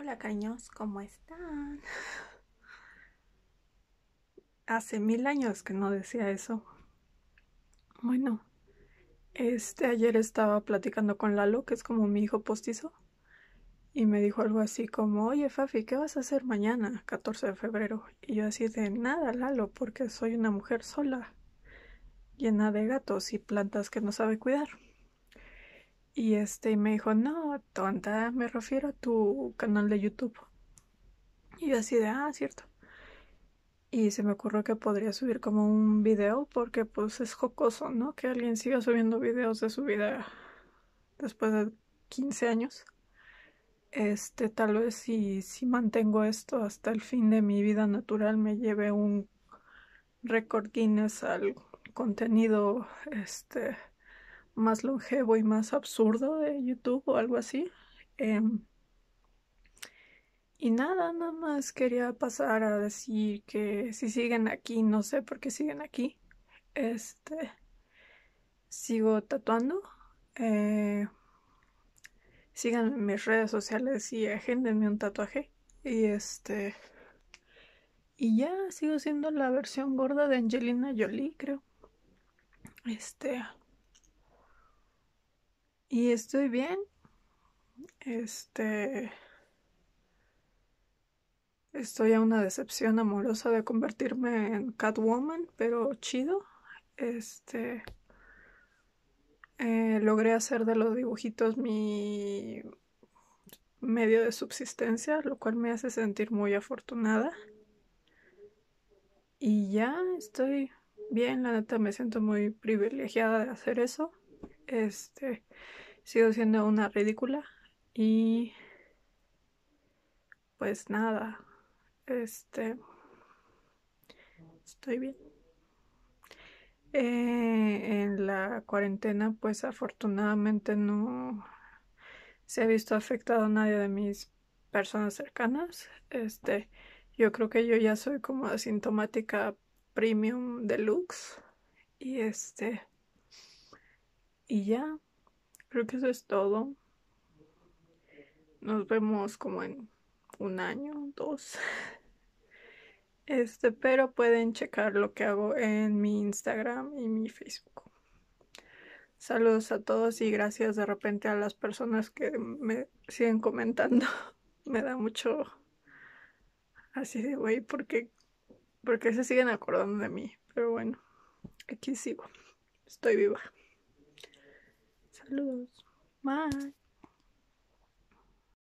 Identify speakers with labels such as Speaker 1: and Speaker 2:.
Speaker 1: Hola caños, ¿cómo están? Hace mil años que no decía eso. Bueno, este ayer estaba platicando con Lalo, que es como mi hijo postizo, y me dijo algo así como, oye Fafi, ¿qué vas a hacer mañana, 14 de febrero? Y yo así de nada, Lalo, porque soy una mujer sola, llena de gatos y plantas que no sabe cuidar. Y este, me dijo, no, tonta, me refiero a tu canal de YouTube. Y yo así de, ah, cierto. Y se me ocurrió que podría subir como un video porque pues es jocoso, ¿no? Que alguien siga subiendo videos de su vida después de 15 años. Este, tal vez si, si mantengo esto hasta el fin de mi vida natural me lleve un récord Guinness al contenido, este, más longevo y más absurdo de YouTube o algo así. Em, y nada, nada más quería pasar a decir que si siguen aquí, no sé por qué siguen aquí. Este, sigo tatuando. Eh, Sigan mis redes sociales y agéndenme un tatuaje. Y este. Y ya sigo siendo la versión gorda de Angelina Jolie, creo. Este. Y estoy bien. Este... Estoy a una decepción amorosa de convertirme en Catwoman, pero chido. Este... Eh, logré hacer de los dibujitos mi medio de subsistencia, lo cual me hace sentir muy afortunada. Y ya estoy bien, la neta me siento muy privilegiada de hacer eso. Este, sigo siendo una ridícula y pues nada, este, estoy bien. Eh, en la cuarentena, pues afortunadamente no se ha visto afectado nadie de mis personas cercanas. Este, yo creo que yo ya soy como asintomática premium deluxe. Y este, y ya, creo que eso es todo. Nos vemos como en un año, dos. Este, pero pueden checar lo que hago en mi Instagram y mi Facebook. Saludos a todos y gracias de repente a las personas que me siguen comentando. me da mucho así de güey, porque porque se siguen acordando de mí, pero bueno, aquí sigo. Estoy viva. lose my